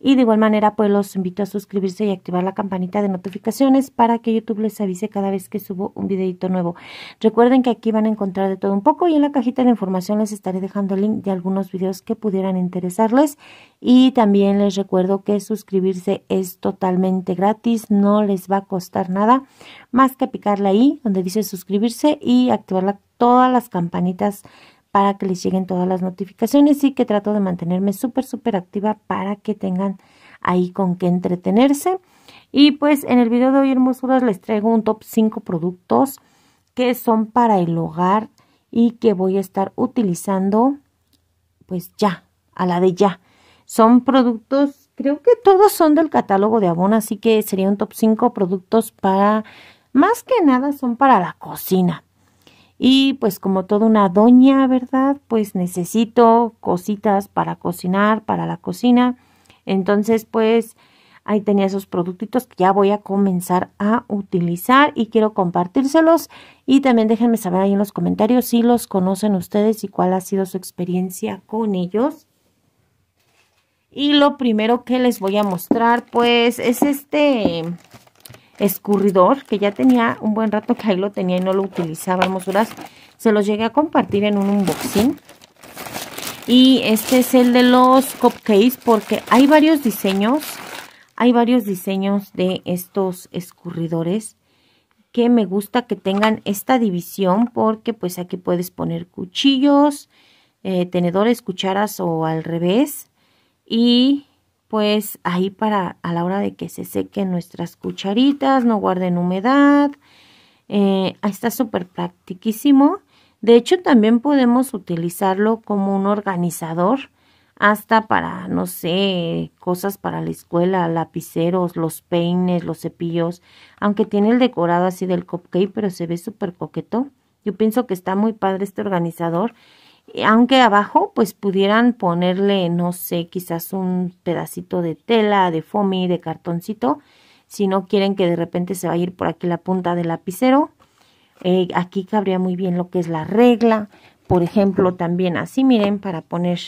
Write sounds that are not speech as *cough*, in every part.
y de igual manera, pues los invito a suscribirse y activar la campanita de notificaciones para que YouTube les avise cada vez que subo un videito nuevo. Recuerden que aquí van a encontrar de todo un poco y en la cajita de información les estaré dejando el link de algunos videos que pudieran interesarles. Y también les recuerdo que suscribirse es totalmente gratis, no les va a costar nada más que picarle ahí donde dice suscribirse y activar todas las campanitas para que les lleguen todas las notificaciones y que trato de mantenerme súper, súper activa para que tengan ahí con qué entretenerse. Y pues en el video de hoy, hermosuras, les traigo un top 5 productos que son para el hogar y que voy a estar utilizando pues ya, a la de ya. Son productos, creo que todos son del catálogo de Avon, así que sería un top 5 productos para, más que nada son para la cocina. Y pues como toda una doña, ¿verdad? Pues necesito cositas para cocinar, para la cocina. Entonces pues ahí tenía esos productitos que ya voy a comenzar a utilizar y quiero compartírselos. Y también déjenme saber ahí en los comentarios si los conocen ustedes y cuál ha sido su experiencia con ellos. Y lo primero que les voy a mostrar pues es este escurridor que ya tenía un buen rato que ahí lo tenía y no lo utilizaba, horas Se los llegué a compartir en un unboxing. Y este es el de los cupcakes porque hay varios diseños. Hay varios diseños de estos escurridores que me gusta que tengan esta división porque pues aquí puedes poner cuchillos, eh, tenedores, cucharas o al revés. Y pues ahí para a la hora de que se sequen nuestras cucharitas, no guarden humedad. Eh, está súper practiquísimo. De hecho, también podemos utilizarlo como un organizador, hasta para, no sé, cosas para la escuela, lapiceros, los peines, los cepillos. Aunque tiene el decorado así del cupcake, pero se ve súper coqueto. Yo pienso que está muy padre este organizador. Eh, aunque abajo pues pudieran ponerle, no sé, quizás un pedacito de tela, de foamy, de cartoncito, si no quieren que de repente se vaya a ir por aquí la punta del lapicero. Eh, aquí cabría muy bien lo que es la regla, por ejemplo, también así, miren, para poner,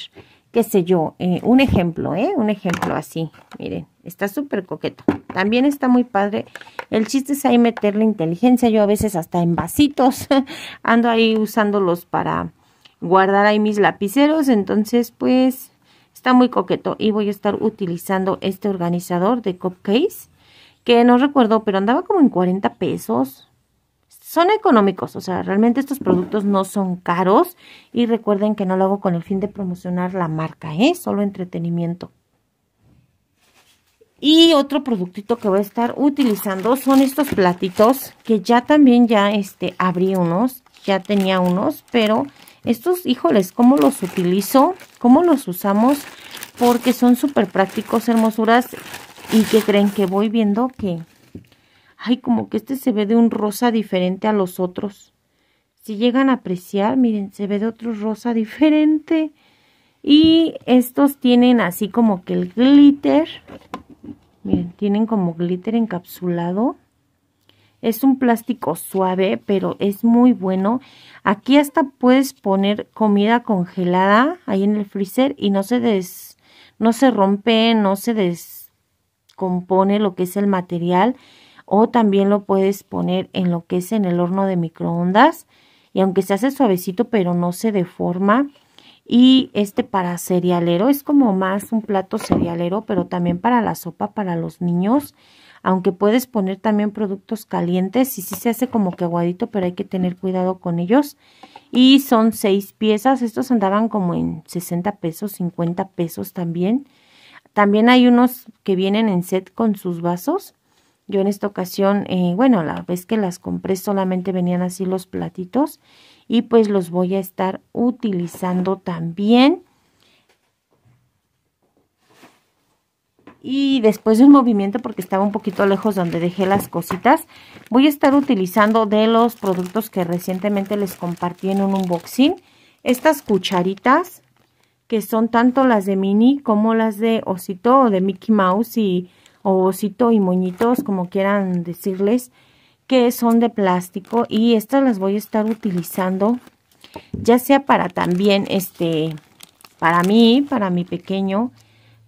qué sé yo, eh, un ejemplo, ¿eh? Un ejemplo así, miren, está súper coqueto. También está muy padre. El chiste es ahí meter la inteligencia, yo a veces hasta en vasitos *laughs* ando ahí usándolos para guardar ahí mis lapiceros. Entonces, pues está muy coqueto y voy a estar utilizando este organizador de cupcakes que no recuerdo, pero andaba como en 40 pesos. Son económicos, o sea, realmente estos productos no son caros y recuerden que no lo hago con el fin de promocionar la marca, ¿eh? solo entretenimiento. Y otro productito que voy a estar utilizando son estos platitos que ya también ya este, abrí unos, ya tenía unos, pero estos, híjoles, ¿cómo los utilizo? ¿Cómo los usamos? Porque son súper prácticos, hermosuras. ¿Y que creen? Que voy viendo que... Ay, como que este se ve de un rosa diferente a los otros. Si llegan a apreciar, miren, se ve de otro rosa diferente. Y estos tienen así como que el glitter. Miren, tienen como glitter encapsulado. Es un plástico suave, pero es muy bueno. Aquí hasta puedes poner comida congelada ahí en el freezer y no se des, no se rompe, no se descompone lo que es el material. O también lo puedes poner en lo que es en el horno de microondas. Y aunque se hace suavecito, pero no se deforma. Y este para cerealero es como más un plato cerealero, pero también para la sopa para los niños aunque puedes poner también productos calientes y si sí se hace como que aguadito, pero hay que tener cuidado con ellos. Y son seis piezas, estos andaban como en 60 pesos, 50 pesos también. También hay unos que vienen en set con sus vasos. Yo en esta ocasión, eh, bueno, la vez que las compré solamente venían así los platitos y pues los voy a estar utilizando también. y después de un movimiento porque estaba un poquito lejos donde dejé las cositas voy a estar utilizando de los productos que recientemente les compartí en un unboxing estas cucharitas que son tanto las de mini como las de osito o de Mickey Mouse y o osito y moñitos como quieran decirles que son de plástico y estas las voy a estar utilizando ya sea para también este para mí para mi pequeño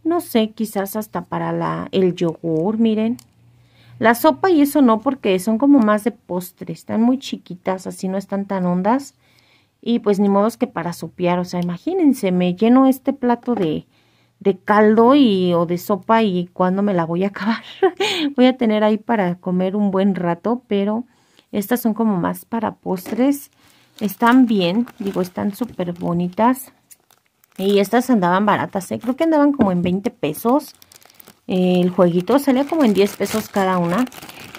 no sé, quizás hasta para la, el yogur, miren. La sopa y eso no, porque son como más de postre, están muy chiquitas, así no están tan hondas. Y pues ni modo es que para sopear, o sea, imagínense, me lleno este plato de, de caldo y, o de sopa y cuando me la voy a *laughs* acabar. voy a tener ahí para comer un buen rato, pero estas son como más para postres. Están bien, digo, están súper bonitas. Y estas andaban baratas, ¿eh? creo que andaban como en 20 pesos. El jueguito salía como en 10 pesos cada una.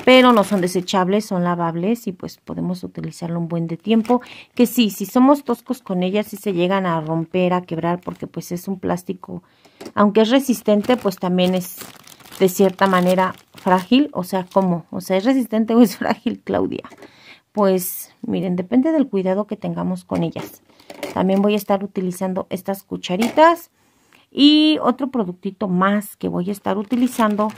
Pero no son desechables, son lavables y pues podemos utilizarlo un buen de tiempo. Que sí, si somos toscos con ellas, sí se llegan a romper, a quebrar, porque pues es un plástico. Aunque es resistente, pues también es de cierta manera frágil. O sea, ¿cómo? O sea, ¿es resistente o es frágil, Claudia? Pues miren, depende del cuidado que tengamos con ellas. También voy a estar utilizando estas cucharitas. Y otro productito más que voy a estar utilizando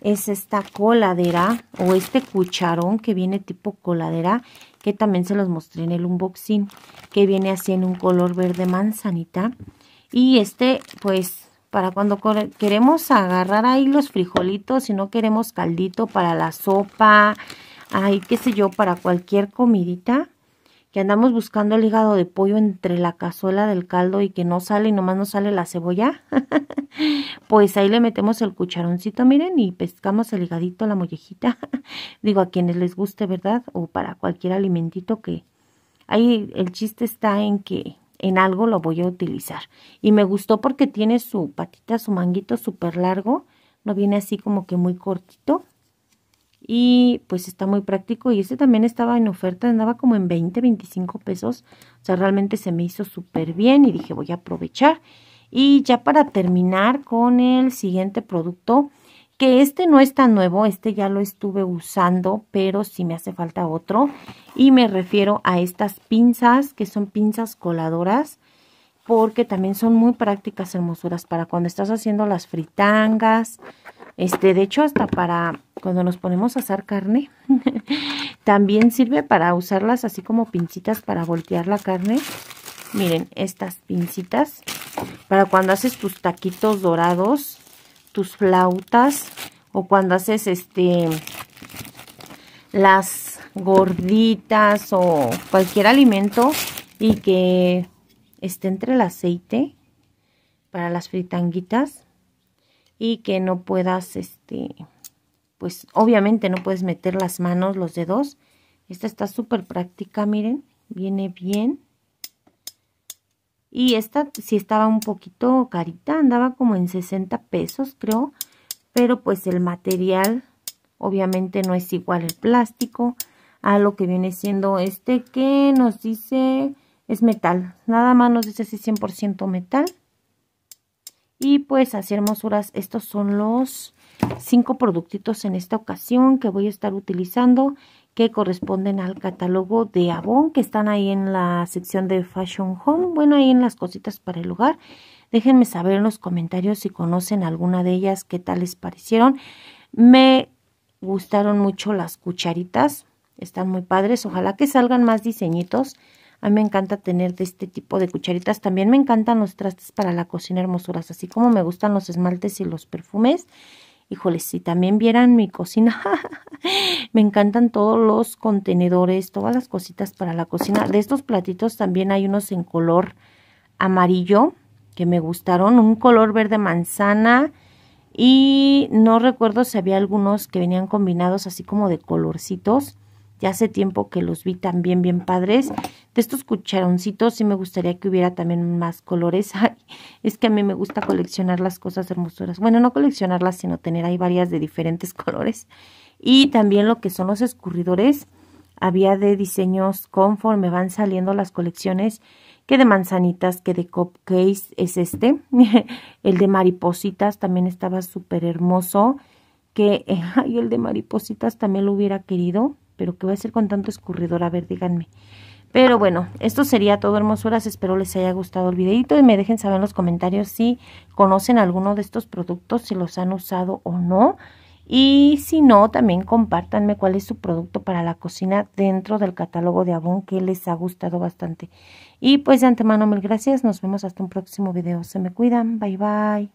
es esta coladera o este cucharón que viene tipo coladera que también se los mostré en el unboxing que viene así en un color verde manzanita y este pues para cuando queremos agarrar ahí los frijolitos si no queremos caldito para la sopa ahí qué sé yo para cualquier comidita que andamos buscando el hígado de pollo entre la cazuela del caldo y que no sale y nomás no sale la cebolla, *laughs* pues ahí le metemos el cucharoncito, miren, y pescamos el hígadito la mollejita. *laughs* Digo, a quienes les guste, ¿verdad? O para cualquier alimentito que... Ahí el chiste está en que en algo lo voy a utilizar. Y me gustó porque tiene su patita, su manguito súper largo, no viene así como que muy cortito y pues está muy práctico y este también estaba en oferta, andaba como en 20, 25 pesos, o sea, realmente se me hizo súper bien y dije voy a aprovechar. Y ya para terminar con el siguiente producto, que este no es tan nuevo, este ya lo estuve usando, pero sí me hace falta otro. Y me refiero a estas pinzas, que son pinzas coladoras, porque también son muy prácticas hermosuras para cuando estás haciendo las fritangas, este, de hecho hasta para cuando nos ponemos a asar carne. *laughs* También sirve para usarlas así como pincitas para voltear la carne. Miren, estas pincitas para cuando haces tus taquitos dorados, tus flautas o cuando haces este las gorditas o cualquier alimento y que esté entre el aceite para las fritanguitas y que no puedas este pues obviamente no puedes meter las manos, los dedos. Esta está súper práctica, miren, viene bien. Y esta si estaba un poquito carita, andaba como en 60 pesos creo, pero pues el material obviamente no es igual el plástico a lo que viene siendo este que nos dice es metal. Nada más nos dice así 100% metal. Y pues así hermosuras, estos son los cinco productitos en esta ocasión que voy a estar utilizando que corresponden al catálogo de Avon que están ahí en la sección de Fashion Home, bueno ahí en las cositas para el hogar. Déjenme saber en los comentarios si conocen alguna de ellas, qué tal les parecieron. Me gustaron mucho las cucharitas, están muy padres, ojalá que salgan más diseñitos a mí me encanta tener de este tipo de cucharitas. También me encantan los trastes para la cocina hermosuras, así como me gustan los esmaltes y los perfumes. Híjole, si también vieran mi cocina, *laughs* me encantan todos los contenedores, todas las cositas para la cocina. De estos platitos también hay unos en color amarillo que me gustaron, un color verde manzana y no recuerdo si había algunos que venían combinados así como de colorcitos hace tiempo que los vi también bien padres. De estos cucharoncitos sí me gustaría que hubiera también más colores. *laughs* es que a mí me gusta coleccionar las cosas hermosuras. Bueno, no coleccionarlas, sino tener ahí varias de diferentes *laughs* colores. Y también lo que son los escurridores. Había de diseños conforme van saliendo las colecciones que de manzanitas, que de cupcakes es este. *laughs* el de maripositas también estaba súper hermoso. Que ay, el de maripositas también lo hubiera querido pero ¿qué voy a hacer con tanto escurridor? A ver, díganme. Pero bueno, esto sería todo, hermosuras. Espero les haya gustado el videito y me dejen saber en los comentarios si conocen alguno de estos productos, si los han usado o no. Y si no, también compártanme cuál es su producto para la cocina dentro del catálogo de Avon que les ha gustado bastante. Y pues de antemano mil gracias, nos vemos hasta un próximo video. Se me cuidan, bye bye.